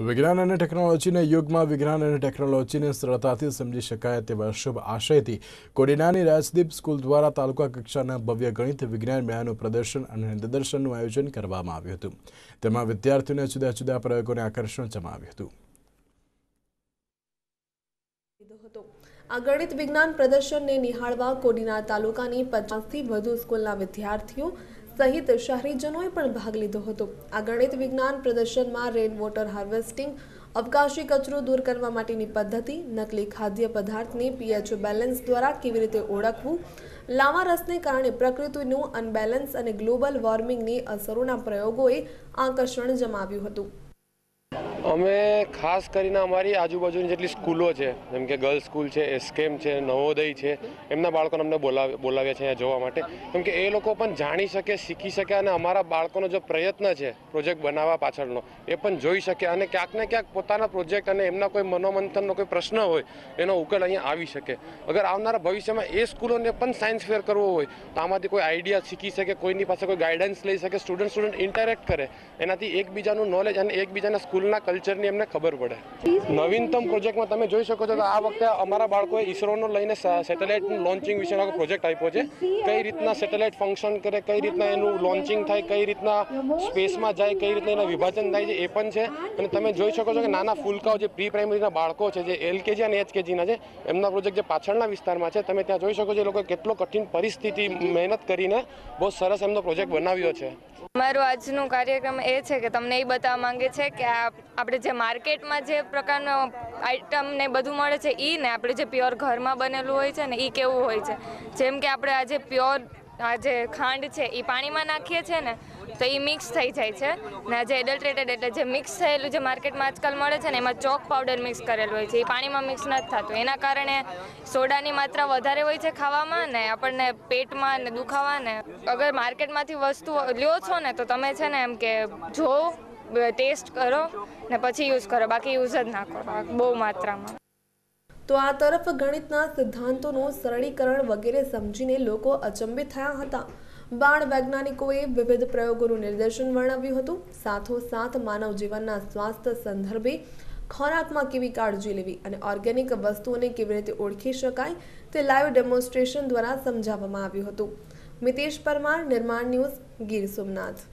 વિજ્ઞાન અને ટેકનોલોજીના યુગમાં વિજ્ઞાન અને ટેકનોલોજીને સરળતાથી સમજી શકાય તેવા શુભ આશયથી કોડીનાની રાજદીપ સ્કૂલ દ્વારા તાલુકા કક્ષાના ભવ્ય ગણિત વિજ્ઞાન મેળાનું પ્રદર્શન અને નિદર્શનનું આયોજન કરવામાં આવ્યું હતું તેમાં વિદ્યાર્થીઓને જુદા જુદા પ્રયોગોને આકર્ષણ જમાવ્યું હતું આ ગણિત વિજ્ઞાન પ્રદર્શનને નિહાળવા કોડીના તાલુકાની પચાસથી વધુ સ્કૂલના વિદ્યાર્થીઓ સહિત શહેરીજનોએ પણ ભાગ લીધો હતો આ ગણિત વિજ્ઞાન પ્રદર્શનમાં રેન વોટર હાર્વેસ્ટિંગ અવકાશી કચરો દૂર કરવા માટેની પદ્ધતિ નકલી ખાદ્ય પદાર્થની પીએચ બેલેન્સ દ્વારા કેવી રીતે ઓળખવું લાંબા રસને કારણે પ્રકૃતિનું અનબેલેન્સ અને ગ્લોબલ વોર્મિંગની અસરોના પ્રયોગોએ આકર્ષણ જમાવ્યું હતું અમે ખાસ કરીને અમારી આજુબાજુની જેટલી સ્કૂલો છે જેમ કે ગર્લ્સ સ્કૂલ છે એસકેમ છે નવોદય છે એમના બાળકોને અમને બોલાવ્યા બોલાવ્યા છે અહીંયા જોવા માટે કેમ કે એ લોકો પણ જાણી શકે શીખી શકે અને અમારા બાળકોનો જે પ્રયત્ન છે પ્રોજેક્ટ બનાવવા પાછળનો એ પણ જોઈ શકે અને ક્યાંક ને ક્યાંક પોતાના પ્રોજેક્ટ અને એમના કોઈ મનોમંથનનો કોઈ પ્રશ્ન હોય એનો ઉકેલ અહીંયા આવી શકે અગર આવનારા ભવિષ્યમાં એ સ્કૂલોને પણ સાયન્સ ફેર કરવો હોય તો આમાંથી કોઈ આઈડિયા શીખી શકે કોઈની પાસે કોઈ ગાઈડન્સ લઈ શકે સ્ટુડન્ટ સ્ટુડન્ટ ઇન્ટરેક્ટ કરે એનાથી એકબીજાનું નોલેજ અને એકબીજાના સ્કૂલના કલ્ચરની એમને ખબર પડે નવીનતમ પ્રોજેક્ટમાં તમે જોઈ શકો છો કે આ વખતે અમારા બાળકોએ ઇસરોનો લઈને સેટેલાઇટ લોન્ચિંગ વિશેનો પ્રોજેક્ટ આપ્યો છે કઈ રીતના સેટેલાઇટ ફંક્શન કરે કઈ રીતના એનું લોન્ચિંગ થાય કઈ રીતના સ્પેસમાં જાય કઈ રીતના એના વિભાજન થાય છે એ પણ છે અને તમે જોઈ શકો છો કે નાના ફૂલકાઓ જે પ્રી પ્રાઇમરીના બાળકો છે જે એલકેજી અને એચકેજીના છે એમના પ્રોજેક્ટ જે પાછળના વિસ્તારમાં છે તમે ત્યાં જોઈ શકો છો એ લોકો કેટલો કઠિન પરિસ્થિતિ મહેનત કરીને બહુ સરસ એમનો પ્રોજેક્ટ બનાવ્યો છે મારું આજનો કાર્યક્રમ એ છે કે તમને એ બતાવવા માંગે છે કે આ આપણે જે માર્કેટમાં જે પ્રકારનો આઈટમ ને બધું મળે છે એ ને આપણે જે પ્યોર ઘરમાં બનેલું હોય છે ને એ કેવું હોય છે જેમ કે આપણે આજે પ્યોર આજે ખાંડ છે એ પાણીમાં નાખીએ છીએ ને તો એ મિક્સ થઈ જાય છે ને જે એડલ્ટ્રેટેડ એટલે જે મિક્સ થયેલું જે માર્કેટમાં આજકાલ મળે છે ને એમાં ચોક પાવડર મિક્સ કરેલું હોય છે એ પાણીમાં મિક્સ નથી થતું એના કારણે સોડાની માત્રા વધારે હોય છે ખાવામાં ને આપણને પેટમાં ને દુખાવા ને અગર માર્કેટમાંથી વસ્તુ લ્યો છો ને તો તમે છે ને એમ કે જોવો ટેસ્ટ કરો ને પછી યુઝ કરો બાકી યુઝ જ ના કરો બહુ માત્રામાં તો આ તરફ ગણિતના સિદ્ધાંતોનું સરળીકરણ વગેરે સમજીને લોકો અચંબિત થયા હતા બાળ વૈજ્ઞાનિકોએ વિવિધ પ્રયોગોનું નિર્દેશન વર્ણવ્યું હતું સાથોસાથ માનવ જીવનના સ્વાસ્થ્ય સંદર્ભે ખોરાકમાં કેવી કાળજી લેવી અને ઓર્ગેનિક વસ્તુઓને કેવી રીતે ઓળખી શકાય તે લાઈવ ડેમોન્સ્ટ્રેશન દ્વારા સમજાવવામાં આવ્યું હતું મિતેશ પરમાર નિર્માણ ન્યૂઝ ગીર સોમનાથ